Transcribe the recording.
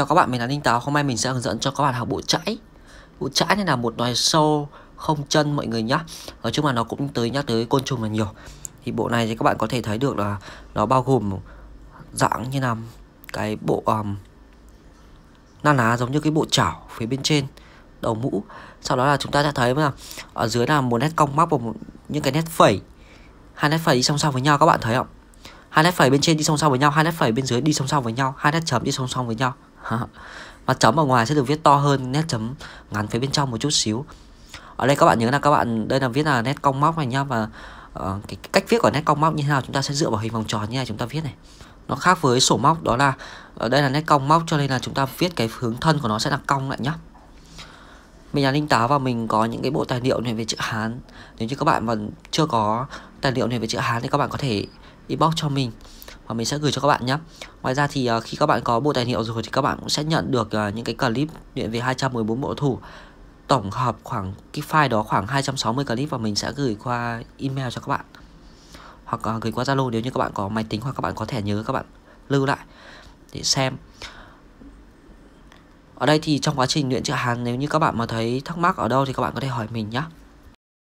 Chào các bạn, mình là linh Táo. Hôm nay mình sẽ hướng dẫn cho các bạn học bộ chãi. Bộ chãi này là một loài sâu không chân mọi người nhá Nói chung là nó cũng tới nhắc tới côn trùng là nhiều. Thì bộ này thì các bạn có thể thấy được là nó bao gồm dạng như là cái bộ um, na ná giống như cái bộ chảo phía bên trên đầu mũ. Sau đó là chúng ta sẽ thấy là ở dưới là một nét cong móc và một, những cái nét phẩy. Hai nét phẩy đi song song với nhau các bạn thấy không? hai nét phẩy bên trên đi song song với nhau hai nét phẩy bên dưới đi song song với nhau hai nét chấm đi song song với nhau Mặt chấm ở ngoài sẽ được viết to hơn nét chấm ngắn phía bên trong một chút xíu Ở đây các bạn nhớ là các bạn đây là viết là nét cong móc này nhá Và uh, cái, cách viết của nét cong móc như thế nào chúng ta sẽ dựa vào hình vòng tròn như này chúng ta viết này nó khác với sổ móc đó là ở ờ, đây là nét cong móc cho nên là chúng ta viết cái hướng thân của nó sẽ là cong lại nhá mình là linh táo và mình có những cái bộ tài liệu này về chữ hán nếu như các bạn mà chưa có tài liệu này về chữ hán thì các bạn có thể inbox cho mình và mình sẽ gửi cho các bạn nhé ngoài ra thì ờ, khi các bạn có bộ tài liệu rồi thì các bạn cũng sẽ nhận được ờ, những cái clip luyện về 214 bộ thủ tổng hợp khoảng cái file đó khoảng 260 clip và mình sẽ gửi qua email cho các bạn hoặc ờ, gửi qua Zalo nếu như các bạn có máy tính hoặc các bạn có thẻ nhớ các bạn lưu lại để xem ở đây thì trong quá trình luyện chữ Hàn nếu như các bạn mà thấy thắc mắc ở đâu thì các bạn có thể hỏi mình nhé